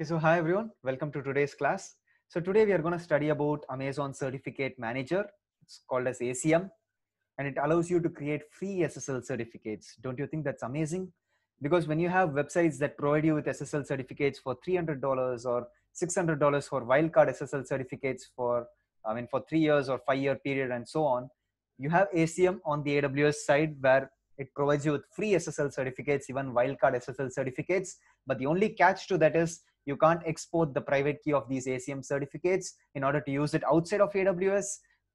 Okay, so hi everyone, welcome to today's class. So today we are going to study about Amazon Certificate Manager. It's called as ACM and it allows you to create free SSL certificates. Don't you think that's amazing? Because when you have websites that provide you with SSL certificates for $300 or $600 for wildcard SSL certificates for, I mean, for three years or five year period and so on, you have ACM on the AWS side where it provides you with free SSL certificates, even wildcard SSL certificates. But the only catch to that is you can't export the private key of these acm certificates in order to use it outside of aws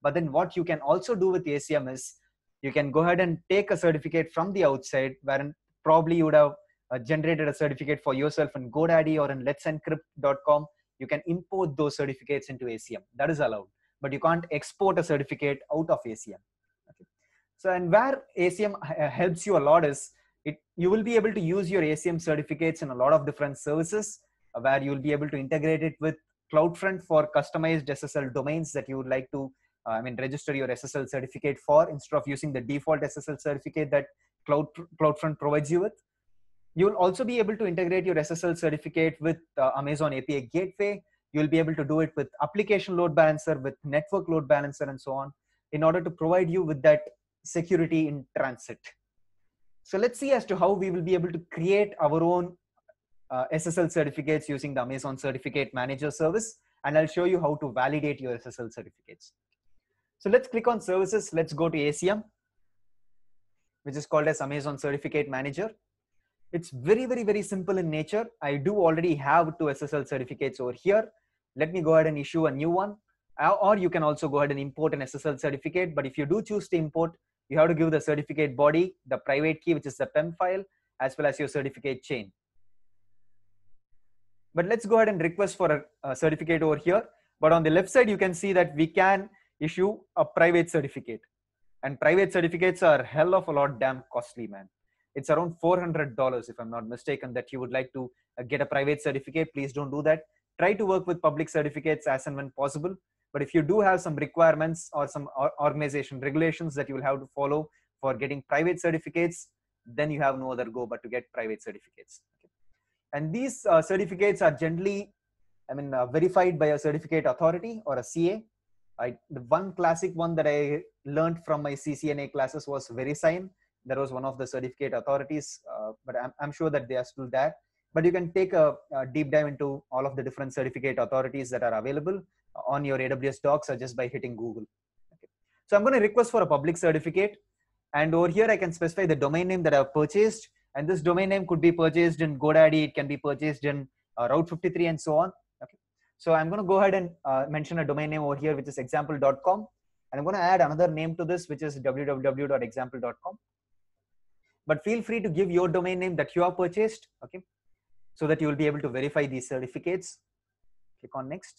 but then what you can also do with acm is you can go ahead and take a certificate from the outside wherein probably you would have uh, generated a certificate for yourself in godaddy or in encrypt.com you can import those certificates into acm that is allowed but you can't export a certificate out of acm okay. so and where acm uh, helps you a lot is it you will be able to use your acm certificates in a lot of different services where you'll be able to integrate it with CloudFront for customized SSL domains that you would like to, uh, I mean, register your SSL certificate for instead of using the default SSL certificate that Cloud, CloudFront provides you with. You'll also be able to integrate your SSL certificate with uh, Amazon API Gateway. You'll be able to do it with application load balancer, with network load balancer, and so on, in order to provide you with that security in transit. So let's see as to how we will be able to create our own uh, SSL certificates using the Amazon Certificate Manager service. And I'll show you how to validate your SSL certificates. So let's click on services. Let's go to ACM, which is called as Amazon Certificate Manager. It's very, very, very simple in nature. I do already have two SSL certificates over here. Let me go ahead and issue a new one. Uh, or you can also go ahead and import an SSL certificate. But if you do choose to import, you have to give the certificate body, the private key, which is the PEM file, as well as your certificate chain but let's go ahead and request for a, a certificate over here but on the left side you can see that we can issue a private certificate and private certificates are hell of a lot damn costly man it's around $400 if i'm not mistaken that you would like to uh, get a private certificate please don't do that try to work with public certificates as and when possible but if you do have some requirements or some organization regulations that you will have to follow for getting private certificates then you have no other go but to get private certificates and these uh, certificates are generally, I mean, uh, verified by a certificate authority or a CA. I, the one classic one that I learned from my CCNA classes was VeriSign. That was one of the certificate authorities, uh, but I'm, I'm sure that they are still there. But you can take a, a deep dive into all of the different certificate authorities that are available on your AWS docs or just by hitting Google. Okay. So I'm going to request for a public certificate. And over here, I can specify the domain name that I've purchased and this domain name could be purchased in godaddy it can be purchased in uh, route 53 and so on okay so i'm going to go ahead and uh, mention a domain name over here which is example.com and i'm going to add another name to this which is www.example.com but feel free to give your domain name that you have purchased okay so that you will be able to verify these certificates click on next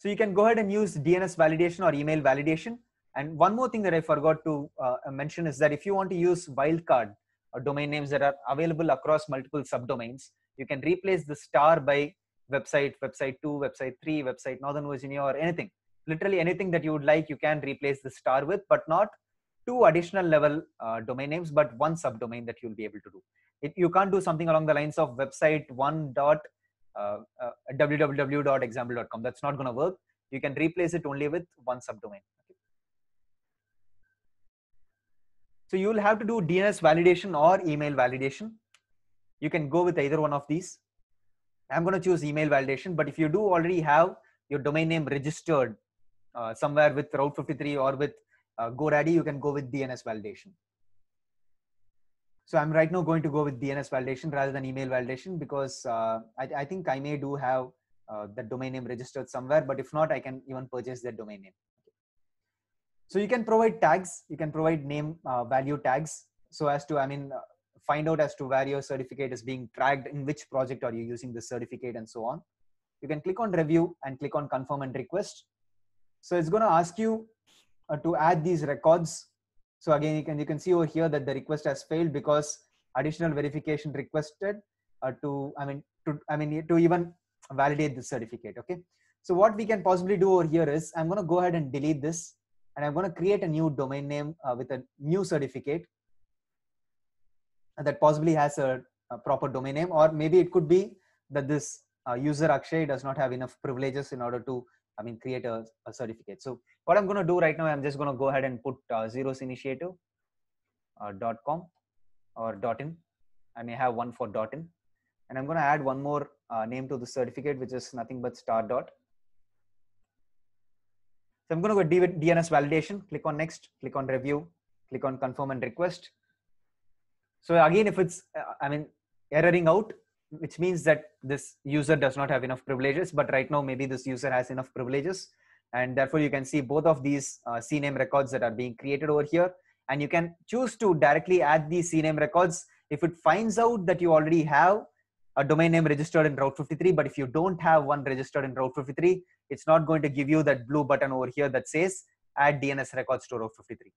so you can go ahead and use dns validation or email validation and one more thing that i forgot to uh, mention is that if you want to use wildcard or uh, domain names that are available across multiple subdomains. You can replace the star by website, website 2, website 3, website Northern Virginia, or anything. Literally anything that you would like, you can replace the star with, but not two additional level uh, domain names, but one subdomain that you'll be able to do. It, you can't do something along the lines of website one dot uh, uh, www.example.com. That's not going to work. You can replace it only with one subdomain. So you'll have to do DNS validation or email validation. You can go with either one of these. I'm going to choose email validation, but if you do already have your domain name registered uh, somewhere with Route 53 or with uh, GoDaddy, you can go with DNS validation. So I'm right now going to go with DNS validation rather than email validation because uh, I, I, think I may do have uh, the domain name registered somewhere, but if not, I can even purchase that domain name so you can provide tags you can provide name uh, value tags so as to i mean uh, find out as to where your certificate is being tracked in which project are you using the certificate and so on you can click on review and click on confirm and request so it's going to ask you uh, to add these records so again you can you can see over here that the request has failed because additional verification requested uh, to i mean to i mean to even validate the certificate okay so what we can possibly do over here is i'm going to go ahead and delete this and I'm going to create a new domain name uh, with a new certificate that possibly has a, a, proper domain name, or maybe it could be that this uh, user Akshay does not have enough privileges in order to, I mean, create a, a certificate. So what I'm going to do right now, I'm just going to go ahead and put uh, zeros initiative uh, dot com or dot in. I may have one for dot in, and I'm going to add one more uh, name to the certificate, which is nothing but star dot so I'm going to go DNS validation, click on next, click on review, click on confirm and request. So again, if it's, I mean, erroring out, which means that this user does not have enough privileges, but right now maybe this user has enough privileges. And therefore you can see both of these uh, CNAME records that are being created over here. And you can choose to directly add these CNAME records. If it finds out that you already have a domain name registered in Route 53, but if you don't have one registered in Route 53, it's not going to give you that blue button over here that says add DNS records to row 53.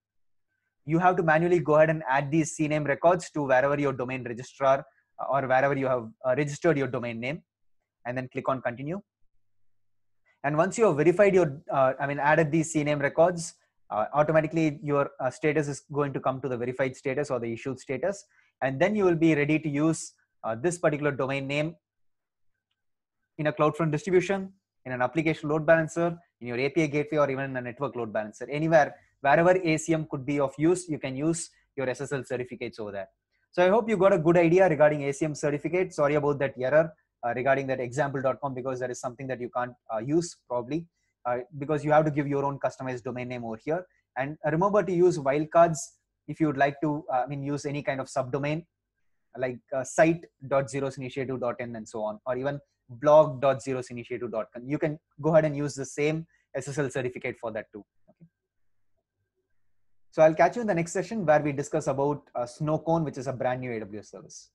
You have to manually go ahead and add these CNAME records to wherever your domain registrar uh, or wherever you have uh, registered your domain name and then click on continue. And once you have verified your, uh, I mean, added these CNAME records, uh, automatically your uh, status is going to come to the verified status or the issued status. And then you will be ready to use uh, this particular domain name in a CloudFront distribution in an application load balancer, in your API gateway, or even in a network load balancer. Anywhere, wherever ACM could be of use, you can use your SSL certificates over there. So I hope you got a good idea regarding ACM certificate. Sorry about that error uh, regarding that example.com because that is something that you can't uh, use probably uh, because you have to give your own customized domain name over here. And remember to use wildcards if you would like to, uh, I mean, use any kind of subdomain like uh, site.zerosinitiative.in and so on, or even blog.zerosinitiative.com. You can go ahead and use the same SSL certificate for that too. Okay. So I'll catch you in the next session where we discuss about uh, Snowcone, which is a brand new AWS service.